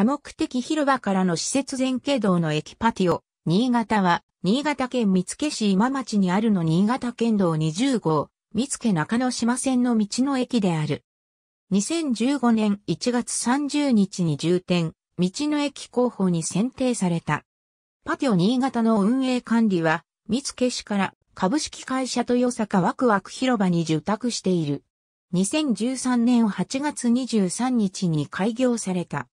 多目的広場からの施設前景道の駅パティオ、新潟は、新潟県見附市今町にあるの新潟県道20号、見附中野島線の道の駅である。2015年1月30日に重点、道の駅候補に選定された。パティオ新潟の運営管理は、見附市から株式会社豊坂ワクワク広場に受託している。2013年8月23日に開業された。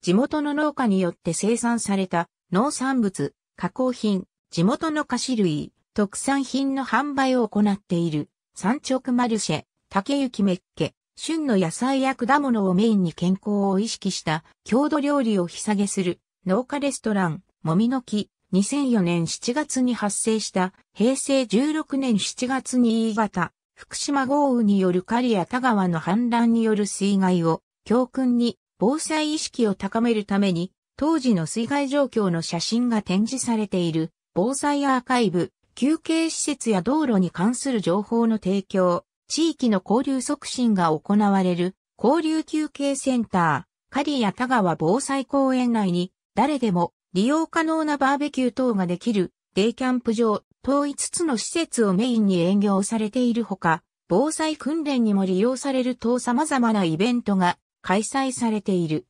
地元の農家によって生産された農産物、加工品、地元の菓子類、特産品の販売を行っている、山直マルシェ、竹雪メッケ、旬の野菜や果物をメインに健康を意識した郷土料理を日下げする農家レストラン、もみの木、2004年7月に発生した平成16年7月に新潟、福島豪雨による刈谷田川の氾濫による水害を教訓に防災意識を高めるために、当時の水害状況の写真が展示されている、防災アーカイブ、休憩施設や道路に関する情報の提供、地域の交流促進が行われる、交流休憩センター、狩谷田川防災公園内に、誰でも利用可能なバーベキュー等ができる、デイキャンプ場、等5つの施設をメインに営業されているほか、防災訓練にも利用される等様々なイベントが開催されている。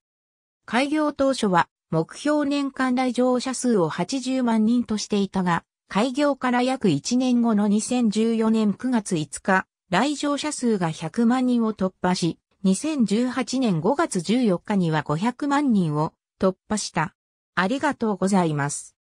開業当初は目標年間来場者数を80万人としていたが、開業から約1年後の2014年9月5日、来場者数が100万人を突破し、2018年5月14日には500万人を突破した。ありがとうございます。